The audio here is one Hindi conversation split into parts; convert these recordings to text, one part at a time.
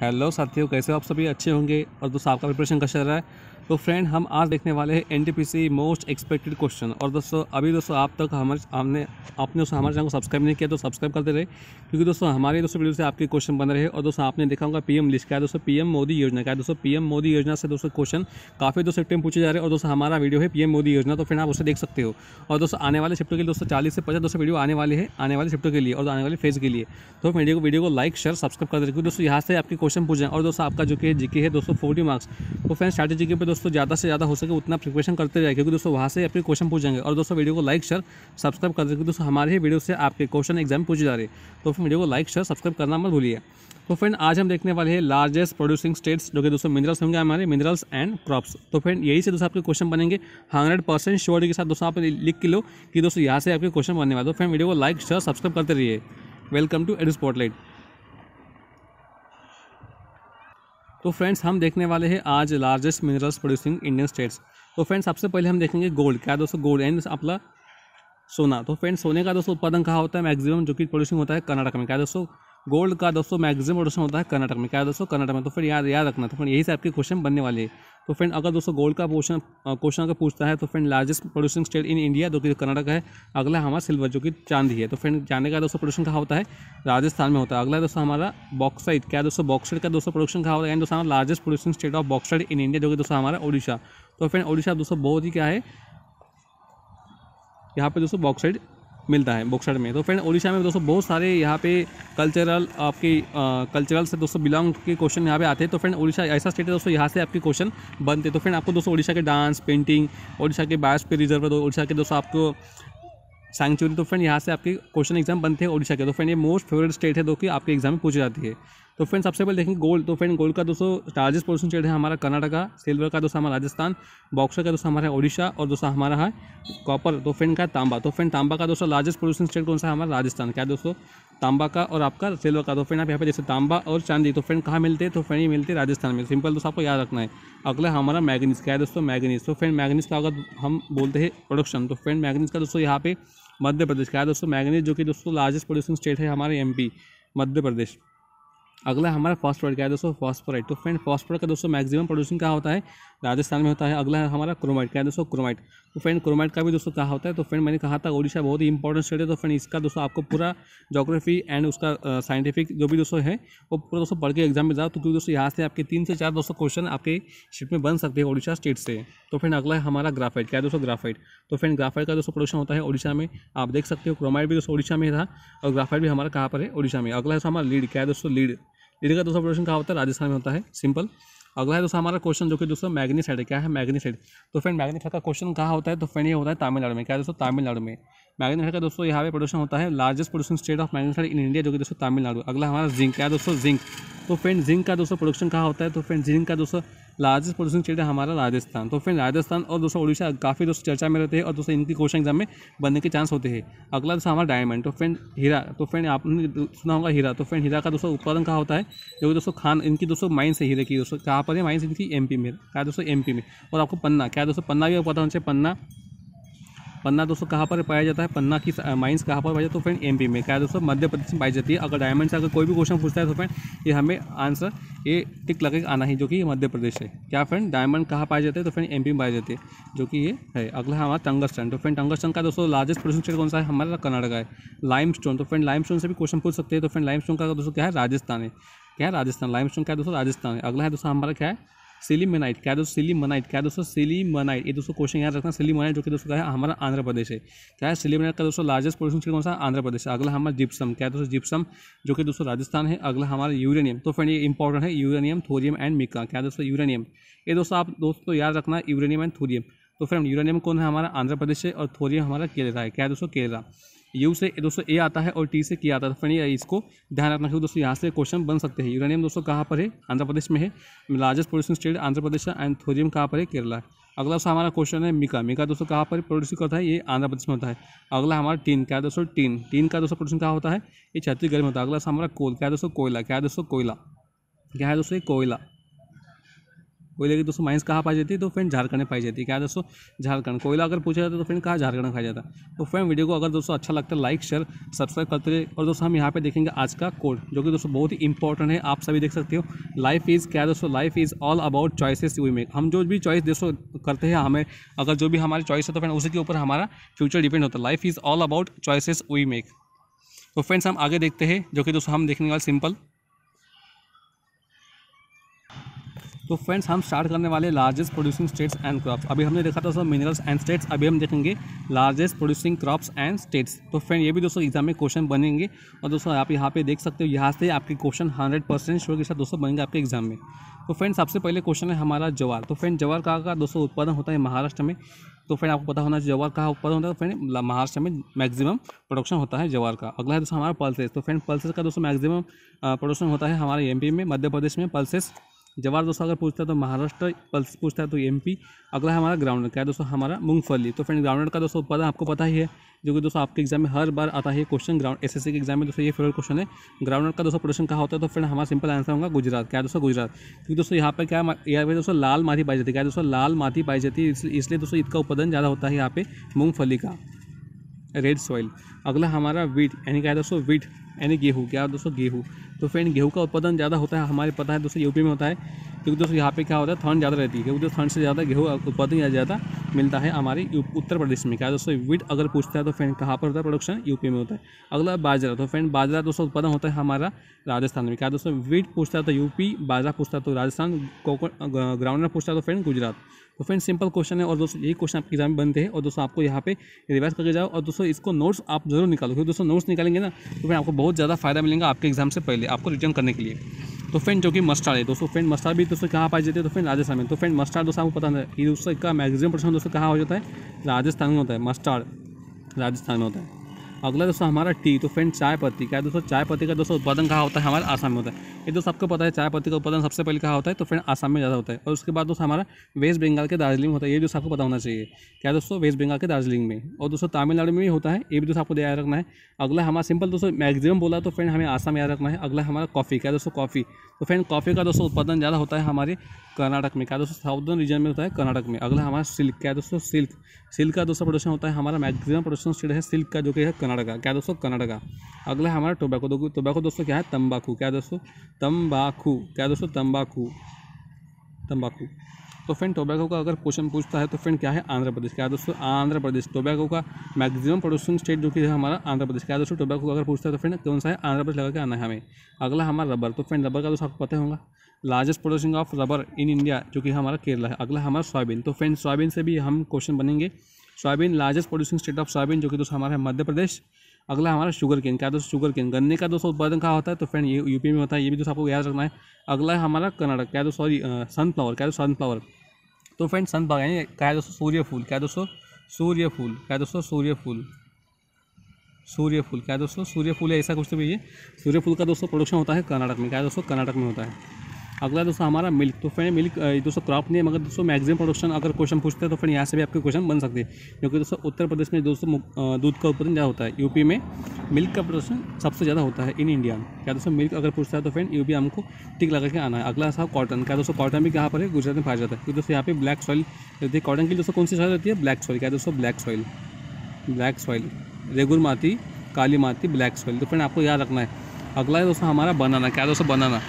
हेलो साथियों कैसे हो आप सभी अच्छे होंगे और दोस्तों आपका प्रिपरेशन कैसा रहा है तो फ्रेंड हम आज देखने वाले हैं एनटीपीसी मोस्ट एक्सपेक्टेड क्वेश्चन और दोस्तों अभी दोस्तों आप तक हमारे हमने आपने दोस्तों हमारे चैनल को सब्सक्राइब नहीं किया तो सब्सक्राइब करते रहे क्योंकि दोस्तों हमारे दोस्तों वीडियो से आपके क्वेश्चन बन रहे हैं और दोस्तों आपने देखा होगा पीएम लिस्ट का है दोस्तों पीएम मोदी योजना का है दोस्तों पीएम मोदी योजना से दोस्तों क्वेश्चन काफ़ी दोस्तों चैप्टर पूछे जा रहे हैं और दोस्तों हमारा वीडियो है पीएम मोदी योजना तो फ्रेंड आप उसे देख सकते हो और दोस्तों आने वाले शिफ्टों के लिए दोस्तों चालीस से पचास दोस्तों वीडियो आने वाले हैं आने वाले शिफ्टों के लिए और आने वाले फेज के लिए तो वीडियो को वीडियो को लाइक शेयर सब्सक्राइब कर दे दोस्तों यहाँ से आपके क्वेश्चन पूछें और दोस्तों आपका जो कि जीके है दोस्तों फोर्टी मार्क्स तो फ्रेंड स्ट्रेटेजी के पे दोस्तों ज़्यादा से ज़्यादा हो सके उतना प्रिपरेशन करते जाए क्योंकि दोस्तों वहाँ से अपने क्वेश्चन पूछ जाएंगे और दोस्तों वीडियो को लाइक शेयर सब्सक्राइब कर देखिए दोस्तों हमारे ही वीडियो से आपके क्वेश्चन एग्जाम पूछे जा रहे तो फिर वीडियो को लाइक शेयर सब्सक्राइब करना मत भूलिए तो फ्रेंड आज हम देखने वाले हैं लार्जेस्ट प्रोड्यूसिंग स्टेट्स जो कि दोस्तों मिनरल्स होंगे हमारे मिनरल्स एंड क्रॉप्स तो फ्रेंड यही से दोस्तों आपके क्वेश्चन बनेंगे हंड्रेड परसेंट श्योर के साथ दोस्तों आप लिख के लो कि दोस्तों यहाँ से आपके क्वेश्चन बनने वाले तो फ्रेंड वीडियो को लाइक शेयर सब्सक्राइब करते रहिए वेलकम टू एडू स्पॉटलाइट तो फ्रेंड्स हम देखने वाले हैं आज largest minerals producing Indian states तो फ्रेंड्स सबसे पहले हम देखेंगे गोल्ड क्या दोस्तों गोल्ड एंड अपना सोना तो फ्रेंड्स सोने का दोस्तों उत्पादन कहाँ होता है मैक्सिमम जो कि प्रोड्यूसिंग होता है कर्नाटक में क्या दोस्तों गोल्ड का दोस्तों मैक्सिमम प्रोडक्शन होता है कर्नाटक में क्या है दोस्तों कर्नाटक में तो फिर याद याद रखना तो फ्रेंड यही से आपके क्वेश्चन बनने वाले तो फ्रेंड अगर दोस्तों गोल्ड का पोर्शन क्वेश्चन अगर पूछता है तो friend largest producing state in India जो कि कर्नाटक है अगला हमारा सिल्वर जो कि चांदी है तो फ्रेंड जाने का दोस्तों प्रोडक्शन कहाँ होता है राजस्थान में होता है अगला दोस्तों हमारा बॉक्साइड क्या दोस्तों बॉक्साइड का दोस्तों प्रोडक्शन कहाँ होता है दोस्तों largest producing state of bauxite in India जो कि दोस्तों हमारा ओडिशा तो फ्रेंड उड़ीसा दोस्तों बहुत ही क्या है यहाँ पर दोस्तों बॉक्साइड मिलता है बोक्सर में तो फ्रेंड उड़ीसा में दोस्तों बहुत सारे यहाँ पे कल्चरल आपके कल्चरल से दोस्तों बिलोंग के क्वेश्चन यहाँ पे आते हैं तो फ्रेंड उड़ीसा ऐसा स्टेट है दोस्तों यहाँ से आपके क्वेश्चन बनते तो फ्रेंड आपको दोस्तों उड़ीसा के डांस पेंटिंग उड़ीसा के बायोस्पे रिजर्व उड़ीसा के दोस्तों आपको सेंचुरी तो फ्रेंड यहाँ से आपके क्वेश्चन एग्जाम बनते हैं ओडिशा के तो फ्रेंड ये मोस्ट फेवरेट स्टेट है दो कि आपके एग्जाम में पूछी जाती है तो फ्रेंड सबसे पहले देखेंगे गोल्ड तो फ्रेंड गोल्ड का दोस्तों लार्जेस्ट पोर्सन स्टेट है हमारा कर्नाटका सिल्वर का दोस्तों हमारा राजस्थान बॉक्सर का दोस्तों हमारा ओडिशा और दोस्तों हमारा है कॉपर तो फ्रेंड का तांबा तो फ्रेंड तांबा का दोस्तों लार्जेस्ट पोल्यूशन स्टेट कौन सा हमारा राजस्थान क्या दोस्तों तांबा का और आपका सिल्वर का तो फ्रेंड आप यहाँ पे जैसे तांबा और चांदी तो फ्रेंड कहाँ मिलते हैं तो फ्रेंड ये मिलते हैं राजस्थान में सिंपल दोस्तों आपको याद रखना है अगला हमारा मैगनीज क्या है दोस्तों मैगनीज तो फ्रेंड मैगनीज का अगर हम बोलते हैं प्रोडक्शन तो फ्रेंड मैगनीज का दोस्तों यहाँ पे मध्य प्रदेश का है दोस्तों मैगनीज जो कि दोस्तों लार्जेस्ट प्रोड्यूसिंग स्टेट है हमारे एम मध्य प्रदेश अगला हमारा फॉस्फोरेट क्या है दोस्तों फॉस्फोरेट तो फ्रेंड फॉस्फोरेट का दोस्तों मैक्सिमम प्रोड्यूसिंग कहाँ होता है राजस्थान में होता है अगला है हमारा क्रोमाइट क्या है दोस्तों क्रोमाइट तो फ्रेंड क्रोमाइट का भी दोस्तों कहा होता है तो फ्रेंड मैंने कहा था ओडिशा बहुत ही इंपॉर्टेंट स्टेट है तो फ्रेंड इसका दोस्तों आपको पूरा जोग्राफी एंड उसका साइंटिफिक जो भी दोस्तों है वो पूरा दोस्तों पढ़ के एग्जाम में जाओ तो क्योंकि दोस्तों यहाँ से आपके तीन से चार दोस्तों क्वेश्चन आपके शिप में बन सकते हैं ओडिशा स्टेट से तो फ्रेंड अगला है हमारा ग्राफाइट क्या है दोस्तों ग्राफाइट तो फ्रेंड ग्राफाइट का दोस्तों प्रोडक्शन होता है ओडिशा में आप देख सकते हो क्रोमाइट भी दोस्तों ओडिशा में था और ग्राफाइट भी हमारा कहाँ पर है ओडिशा में अगला है हमारा लीड क्या है दोस्तों लीड लीड का दोस्तों प्रोडक्शन कहाँ होता है राजस्थान में होता है सिंपल अगला है दोस्तों हमारा क्वेश्चन जो कि दोस्तों मैग्नीस क्या है मैग्नीस तो फ्रेंड मैग्नीस का क्वेश्चन कहाँ होता है तो फ्रेंड ये होता है तमिलनाडु में क्या दोस्तों तमिलनाडु में मैग्नीस हेड का दोस्तों यहाँ पे प्रोडक्शन होता है largest production state of manganese in India जो कि दोस्तों तमिलनाडु अगला हमारा जिंक क्या दोस्तों जिंक तो फ्रेंड जिंक का दोस्तों प्रोडक्शन कहाँ होता है तो फ्रेंड जिंक का दोस्तों लार्जेस्ट प्रोड्यूसिंग स्टेट है हमारा राजस्थान तो फ्रेंड राजस्थान और दूसरा उड़ीसा काफ़ी दोस्तों चर्चा में रहते हैं और दोस्तों इनकी क्वेश्चन एग्जाम में बनने के चांस होते हैं अगला दोस्तों हमारा डायमंड तो फ्रेंड हीरा तो फ्रेंड आपने सुना होगा हीरा तो फ्रेंड हीरा का दोस्तों उत्पादन कहाँ होता है जो दोस्तों खान इनकी दोस्तों माइंस है हीरे की दोस्तों कहाँ पर है माइंस इनकी एम में क्या दोस्तों एम में और आपको पन्ना क्या दोस्तों पन्ना भी आपको पता होना चाहिए पन्ना पन्ना दोस्तों कहाँ पर पाया जाता है पन्ना की माइंस कहाँ पर पाया जाता है तो फ्रेंड एमपी में क्या दोस्तों मध्य प्रदेश में पाई जाती है अगर डायमंड से अगर कोई भी क्वेश्चन पूछता है तो फ्रेंड ये हमें आंसर ये टिक लगे आना ही जो कि मध्य प्रदेश है क्या फ्रेंड डायमंड कहाँ पाए जाते हैं तो फ्रेंड एम में पाए जाते हैं जो कि ये है अगला हमारा टंगस्टन तो फ्रेंड टंगस्टन का दोस्तों लार्जेस्ट प्रोड्यूसिंग स्टेट कौन सा है हमारा कर्नाटका है लाइम तो फ्रेंड लाइम से भी क्वेश्चन पूछ सकते हैं तो फ्रेंड लाइम का दोस्तों क्या है राजस्थान है क्या राजस्थान लाइम क्या है दोस्तों राजस्थान है अगला है दोस्तों हमारा क्या है सिलीमनाइट क्या दोस्तों सिलीमनाइट क्या दोस्तों सिलीमनाइट ये दोस्तों क्वेश्चन याद रखना सिलीमनाइट जो कि दोस्तों है हमारा आंध्र प्रदेश है क्या है सिलीमनाइट का दोस्तों लार्जेस्ट प्रोडक्शन क्षेत्र कौन सा आंध्र प्रदेश है अगला हमारा जिप्सम क्या दोस्तों जिप्सम जो कि दोस्तों राजस्थान है अगला हमारा यूरेनियम तो फ्रेंड ये इंपॉर्टेंट है यूरेनियम थोरियम एंड मिका क्या दोस्तों यूरेनियम ये दोस्तों आप दोस्तों याद रखना यूरेनियम एंड थोरियम तो फ्रेंड यूरेनियम कौन है हमारा आंध्र प्रदेश है और थोरियम हमारा केरला है क्या दोस्तों केरला यू से दोस्तों ए आता है और टी से किया आता है फ्रेंड तो इसको ध्यान रखना चाहिए दोस्तों यहाँ से क्वेश्चन बन सकते हैं यूरेनियम दोस्तों कहाँ पर है आंध्र प्रदेश में है largest producing state Andhra Pradesh है एंड थोरियम कहाँ पर है केरला अगला दोस्तों हमारा क्वेश्चन है मिका मिका दोस्तों कहाँ पर प्रोड्यूस होता है ये आंध्र प्रदेश में होता है अगला हमारा टीन क्या दोस्तों टीन टीन का दोस्तों प्रोड्यूसिंग कहाँ होता है ये छत्तीसगढ़ में होता है अगला हमारा कोल क्या दोस्तों कोयला क्या दोस्तों कोयला क्या है दोस्तों कोयला कोयले की दोस्तों माइंस कहाँ पाई जाती है तो फ्रेंड झारखंड में पाई जाती है क्या दोस्तों झारखंड कोयला अगर पूछा जाता है तो फ्रेंड कहाँ झारखंड में जाता है तो फ्रेंड वीडियो को अगर दोस्तों अच्छा लगता है लाइक शेयर सब्सक्राइब करते रहे और दोस्तों हम यहाँ पे देखेंगे आज का कोड जो कि दोस्तों बहुत ही इंपॉर्टेंट है आप सभी देख सकते हो लाइफ इज़ क्या दोस्तों life is all about choices we make हम जो भी चॉइस दोस्तों करते हैं हमें अगर जो भी हमारी चॉइस है तो फ्रेंड उसी के ऊपर हमारा फ्यूचर डिपेंड होता है life is all about choices we make तो फ्रेंड्स हम आगे देखते हैं जो कि दोस्तों हम देखने वाले सिंपल तो फ्रेंड्स हम स्टार्ट करने वाले largest producing states and crops अभी हमने देखा था सर मिनरल्स एंड स्टेट्स अभी हम देखेंगे largest producing crops and states तो फ्रेंड ये भी दोस्तों एग्जाम में क्वेश्चन बनेंगे और दोस्तों आप यहाँ पे देख सकते हो यहाँ से आपके क्वेश्चन हंड्रेड परसेंट श्योर के साथ दोस्तों बनेंगे आपके एग्जाम में तो फ्रेंड सबसे पहले क्वेश्चन है हमारा जवार तो फ्रेंड जवार का, का दोस्तों उत्पादन होता है महाराष्ट्र में तो फ्रेंड आपको पता होना चाहिए जवार का उत्पादन होता है फ्रेंड तो महाराष्ट्र में मैक्सिमम प्रोडक्शन होता है जवार का अगला है दोस्तों हमारा पल्सेस तो फ्रेंड पल्सेस का दोस्तों मैक्सिमम प्रोडक्शन होता है हमारे एमपी में मध्य प्रदेश में पल्सेस जवाहर दोस्तों अगर पूछता है तो महाराष्ट्र पल्स पूछता है तो एमपी अगला है हमारा ग्राउंड क्या है दोस्तों हमारा मूंगफली तो फ्रेंड ग्राउंड का दोस्तों पता आपको पता ही है जो कि दोस्तों आपके एग्जाम में हर बार आता है क्वेश्चन ग्राउंड एस के एग्जाम में दोस्तों ये फेवरेट क्वेश्चन है ग्राउंड का दोस्तों प्रोडक्शन कहा होता है तो फ्रेंड हमारा सिंपल आंसर होगा गुजरात क्या दोस्तों गुजरात क्योंकि दोस्तों यहाँ पर क्या यहाँ पे दोस्तों लाल माथी पाई जाती है क्या दोस्तों लाल माथी पाई जाती है इसलिए दोस्तों इसका उत्पादन ज़्यादा होता है यहाँ पे मूँगफली का रेड सॉइल अगला हमारा वीट यानी क्या है दोस्तों वीट यानी गेहूँ क्या दोस्तों गेहूँ तो फ्रेंड गेहूँ का उत्पादन ज़्यादा होता है हमारे पता है दोस्तों यूपी में होता है क्योंकि दोस्तों यहाँ पे क्या होता है ठंड ज़्यादा रहती है क्योंकि दोस्तों ठंड से ज़्यादा गेहूँ उत्पादन ज़्यादा मिलता है हमारे उत्तर प्रदेश में क्या दोस्तों वीट अगर पूछता है तो फ्रेंड कहाँ पर होता है प्रोडक्शन यूपी में होता है अगला बाजरा तो फ्रेंड बाजरा दोस्तों उत्पादन होता है हमारा राजस्थान में क्या दोस्तों वीट पूछता है तो यूपी बाजरा पूछता है तो राजस्थान में पूछता है तो फ्रेंड गुजरात तो फ्रेंड सिंपल क्वेश्चन है और दोस्तों यही क्वेश्चन आपके एग्जाम में बनते हैं और दोस्तों आपको यहाँ पे रिवाइज करके जाओ और दोस्तों इसको नोट्स आप जरूर निकालो क्योंकि दोस्तों नोट्स निकालेंगे ना तो फिर आपको बहुत ज़्यादा फायदा मिलेगा आपके एग्जाम से पहले आपको रिटर्न करने के लिए तो फ्रेंड जो कि मस्टार्ड है दोस्तों फ्रेंड मस्टार्ड भी दोस्तों कहाँ पाए जाते हैं तो फ्रेंड राजस्थान में तो फ्रेंड मस्टार्ड दोस्तों आपको पता है कि दोस्तों का मैगजिम पर्सन दोस्तों कहाँ हो जाता है राजस्थान में होता है मस्टार्ड राजस्थान में होता है अगला दोस्तों हमारा टी तो फ्रेंड चाय पत्ती का है दोस्तों चाय पत्ती का दोस्तों उत्पादन कहाँ होता है हमारे आसाम में होता है ये दोस्तों आपको पता है चाय पत्ती का उत्पादन सबसे पहले कहाँ होता है तो फ्रेंड आसाम में ज़्यादा होता है और उसके बाद दोस्तों हमारा वेस्ट बंगाल के दार्जिलिंग होता है ये दोस्तों आपको पता होना चाहिए क्या दोस्तों वेस्ट बंगाल के दार्जिलिंग में और दोस्तों तमिलनाडु में भी होता है ये भी दोस्तों आपको याद रखना है अगला हमारा सिंपल दोस्तों मैक्सिमम बोला तो फ्रेंड हमें आसाम याद रखना है अगला हमारा कॉफ़ी क्या दोस्तों कॉफ़ी तो फ्रेंड कॉफ़ी का दोस्तों उत्पादन ज़्यादा होता है हमारे कर्नाटक में क्या दोस्तों साउदर्न रीजन में होता है कर्नाटक में अगला हमारा सिल्क क्या दोस्तों सिल्क सिल्क का दोस्तों प्रोडक्शन होता है हमारा मैक्सिमम प्रोडक्शन है सिल्क का जो कि है कर्नाटक कर्नाटका क्या दोस्तों कर्नाटका अगला है हमारा टोबैको दो टोबैको दोस्तों क्या है तंबाकू क्या दोस्तों तंबाकू क्या दोस्तों तंबाकू तंबाकू तो फ्रेंड टोबैको का अगर क्वेश्चन पूछता है तो फ्रेंड क्या है आंध्र प्रदेश क्या दोस्तों आंध्र प्रदेश टोबैको का मैक्सिमम प्रोड्यूसिंग स्टेट जो कि है हमारा आंध्र प्रदेश क्या दोस्तों टोबैको का अगर पूछता है तो फ्रेंड कौन सा है आंध्र प्रदेश लगा के आना है हमें अगला हमारा रबर तो फ्रेंड रबर का दोस्तों आपको पता होगा largest producing of rubber in India जो कि हमारा केरला है अगला हमारा सोयाबीन तो फ्रेंड सोयाबीन से भी हम क्वेश्चन बनेंगे soybean largest producing state of soybean जो कि दोस्तों हमारा है मध्य प्रदेश अगला हमारा शुगर केन क्या दोस्तों शुगर केन गन्ने का दोस्तों उत्पादन कहाँ होता है तो फ्रेंड ये यूपी में होता है ये भी दोस्तों आपको याद रखना है अगला है हमारा कर्नाटक क्या दोस्तों सॉरी सनफ्लावर क्या दोस्तों सनफ्लावर तो फ्रेंड सनफ्लावर यानी क्या दोस्तों सूर्य फूल क्या दोस्तों सूर्य फूल क्या दोस्तों सूर्य फूल सूर्य फूल क्या दोस्तों सूर्य फूल ऐसा कुछ तो भी ये सूर्य फूल का दोस्तों प्रोडक्शन होता है कर्नाटक में क्या दोस्तों कर्नाटक में होता है अगला दोस्तों हमारा मिल्क तो फ्रेंड मिल्क दोस्तों क्रॉप नहीं है मगर दोस्तों मैक्सिमम प्रोडक्शन अगर क्वेश्चन पूछते हैं तो फ्रेंड यहाँ से भी आपके क्वेश्चन बन सकते हैं क्योंकि दोस्तों उत्तर प्रदेश में दोस्तों दूध का उत्पादन ज़्यादा होता है यूपी में मिल्क का प्रोडक्शन सबसे ज़्यादा होता है इन इंडिया क्या दोस्तों मिल्क अगर पूछता है तो फ्रेंड यूपी हमको टिक लगा के आना है अगला साहब कॉटन क्या दोस्तों कॉटन भी कहाँ पर है गुजरात में पाया जाता है दोस्तों यहाँ पे ब्लैक सॉइल रहती है कॉटन की दोस्तों कौन सी सॉइल रहती है ब्लैक सॉइल क्या दोस्तों black soil black soil regur माती काली माती ब्लैक सॉइल तो फ्रेंड आपको याद रखना है अगला है दोस्तों हमारा बनाना क्या दोस्तों बनाना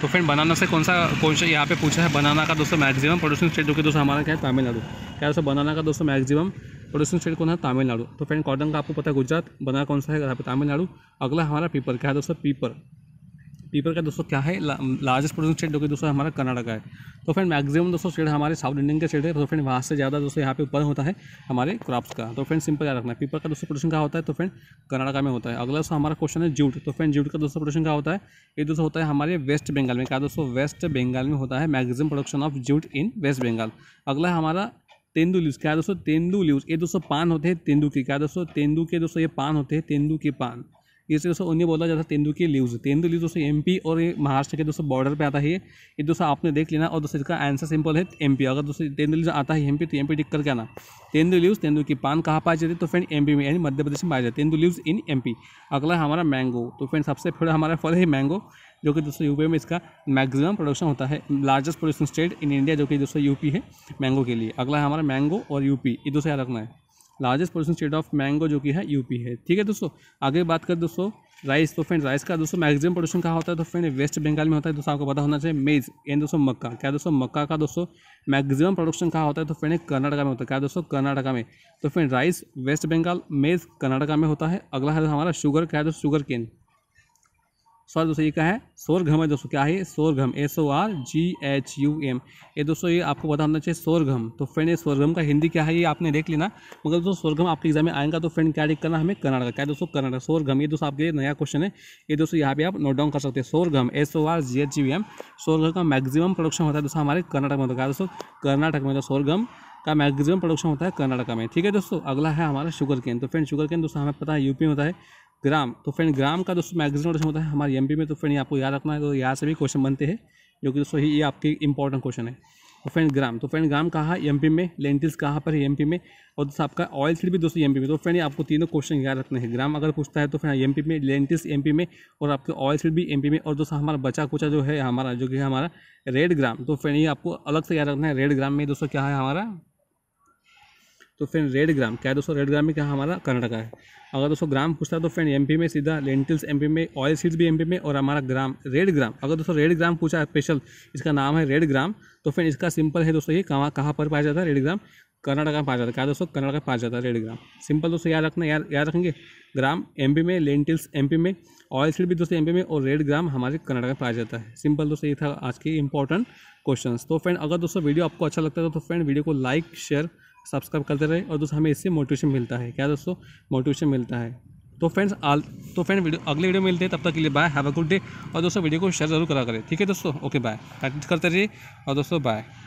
तो फ्रेंड बनाना से कौन सा कौन सा यहाँ पे पूछा है बनाना का दोस्तों मैक्सिमम पड़ोसन स्टेट जो कि दोस्तों हमारा क्या है तमिलनाडु क्या दोस्तों बनाना का दोस्तों मैक्सिमम पड़ोसन स्टेट कौन है तमिलनाडु तो फ्रेंड कॉटन का आपको पता है गुजरात बनाना कौन सा है यहाँ पे तमिलनाडु अगला हमारा पीपर क्या है दोस्तों पीपर पीपल का दोस्तों क्या है लार्जेस्ट प्रोड्यूसिंग स्टेट जो कि दोस्तों हमारा कर्नाटका है तो फ्रेंड मैक्सिमम दोस्तों स्टेट हमारे साउथ इंडियन के स्टेट है तो फ्रेंड वहाँ से ज़्यादा दोस्तों यहाँ पे उत्पादन होता है हमारे क्रॉप्स का तो फ्रेंड सिंपल याद रखना है पीपल का दोस्तों प्रोडक्शन का होता है तो फ्रेंड कर्नाटका में होता है अगला दोस्तों हमारा क्वेश्चन है जूट तो फ्रेंड जूट का दोस्तों प्रोडक्शन का होता है ये दोस्तों होता है हमारे वेस्ट बंगाल में क्या दोस्तों वेस्ट बंगाल में होता है maximum production of jute in West Bengal अगला हमारा तेंदू लीव्स क्या दोस्तों तेंदू लीव्स ये दोस्तों पान होते हैं तेंदू के क्या दोस्तों तेंदू के दोस्तों ये पान होते हैं तेंदू के पान इसे तो दोस्तों उन्हें बोला जाता है तेंदू की लीव्स तेंदु लीव दोस्तों एम और ये महाराष्ट्र के दोस्तों बॉर्डर पर आता है ये दोस्तों आपने देख लेना और दोस्तों इसका आंसर सिंपल है एम अगर दोस्तों तेंदू लीव आता है एम तो एम टिक करके आना तेंदू लीव्स तेंदू की पान कहाँ पाए जाती तो फ्रेंड एम में यानी मध्य प्रदेश में पाया जाता है तेंदू लीव्स इन एम अगला हमारा मैंगो तो फ्रेंड सबसे फिर हमारा फल है मैंगो जो कि दोस्तों यूपी में इसका मैक्सिमम प्रोडक्शन होता है largest production state in India जो कि दोस्तों यूपी है मैंगो के लिए अगला है हमारा मैंगो और यूपी ये दोस्तों याद रखना है largest production state of mango जो कि है यूपी है ठीक है दोस्तों आगे बात करें दोस्तों राइस तो फ्रेंड राइस का दोस्तों मैक्सिमम प्रोडक्शन कहाँ होता है तो फ्रेंड वेस्ट बंगाल में होता है दोस्तों आपको पता होना चाहिए मेज एंड दोस्तों मक्का क्या दोस्तों मक्का का दोस्तों मैक्सिमम प्रोडक्शन कहाँ होता है तो फ्रेंड कर्नाटका में होता है क्या दोस्तों कर्नाटका में तो फ्रेंड राइस वेस्ट बंगाल मेज कर्नाटका में होता है अगला है हमारा शुगर क्या है दोस्तों शुगर केन सॉरी दोस्तों ये क्या है सोरघम है दोस्तों क्या है sorghum S O R G H U M ये दोस्तों ये आपको पता होना चाहिए सोरघम तो फ्रेंड ये सोरघम का हिंदी क्या है ये आपने देख लेना मगर दोस्तों सोरघम आपके एग्जाम में आएगा तो फ्रेंड क्या करना हमें कर्नाटक क्या दोस्तों कर्नाटक सोरघम ये दोस्तों आपके लिए नया क्वेश्चन है ये दोस्तों यहाँ पे आप नोट डाउन कर सकते हैं sorghum S O R G H U M sorghum का मैक्सिमम प्रोडक्शन होता है दोस्तों हमारे कर्नाटक में होता तो है दोस्तों कर्नाटक में तो का मैक्सिमम प्रोडक्शन होता है कर्नाटका में ठीक है दोस्तों अगला है हमारा शुगर केन तो फ्रेंड शुगर केन दोस्तों हमें पता है यूपी में होता है ग्राम तो फ्रेंड ग्राम का दोस्तों मैगजीन रोटेशन होता है हमारे एम में तो फ्रेंड आपको याद रखना है तो यहाँ से भी क्वेश्चन बनते हैं जो कि दोस्तों ये आपके इंपॉर्टेंट क्वेश्चन है तो फ्रेंड ग्राम तो फ्रेंड ग्राम कहाँ पी में लेंटिल्स कहाँ पर है पी में और दोस्तों आपका ऑयल सीड भी दोस्तों पी में तो फ्रेंड आपको तीनों क्वेश्चन याद रखने हैं ग्राम अगर पूछता है तो फ्रेंड पी में लेंटिल्स पी में और आपके ऑयल सीड भी पी में और दोस्तों हमारा बचा कुचा जो है हमारा जो कि हमारा रेड ग्राम तो फ्रेंड ये आपको अलग से याद रखना है रेड ग्राम में दोस्तों क्या है हमारा तो फ्रेंड रेड ग्राम क्या दोस्तों रेड ग्राम में क्या हमारा कर्नाटका है अगर दोस्तों ग्राम पूछता है तो फ्रेंड एमपी में सीधा लेंटिल्स एमपी में ऑयल सीड्स भी एमपी में और हमारा ग्राम रेड ग्राम अगर दोस्तों रेड ग्राम पूछा है स्पेशल इसका नाम है रेड ग्राम तो फ्रेंड इसका सिंपल है दोस्तों ये कहाँ कहाँ पर पाया जाता है रेड ग्राम कर्नाटका में पाया जाता है क्या दोस्तों कर्नाटका में पाया जाता है रेड ग्राम सिंपल दोस्तों याद रखना याद याद रखेंगे ग्राम एमपी में लेंटिल्स एमपी में ऑयल सीड भी दोस्तों एमपी में और रेड ग्राम हमारे कर्नाटका में पाया जाता है सिंपल दोस्तों ये था आज के इंपॉर्टेंट क्वेश्चन तो फ्रेंड अगर दोस्तों वीडियो आपको अच्छा लगता है तो फ्रेंड वीडियो को लाइक शेयर सब्सक्राइब करते रहे और दोस्तों हमें इससे मोटिवेशन मिलता है क्या दोस्तों मोटिवेशन मिलता है तो फ्रेंड्स आल तो फ्रेंड वीडियो अगले वीडियो मिलते हैं तब तक के लिए bye have a good day और दोस्तों वीडियो को शेयर जरूर करा करें ठीक है दोस्तों ओके बाय प्रैक्टिस करते रहिए और दोस्तों बाय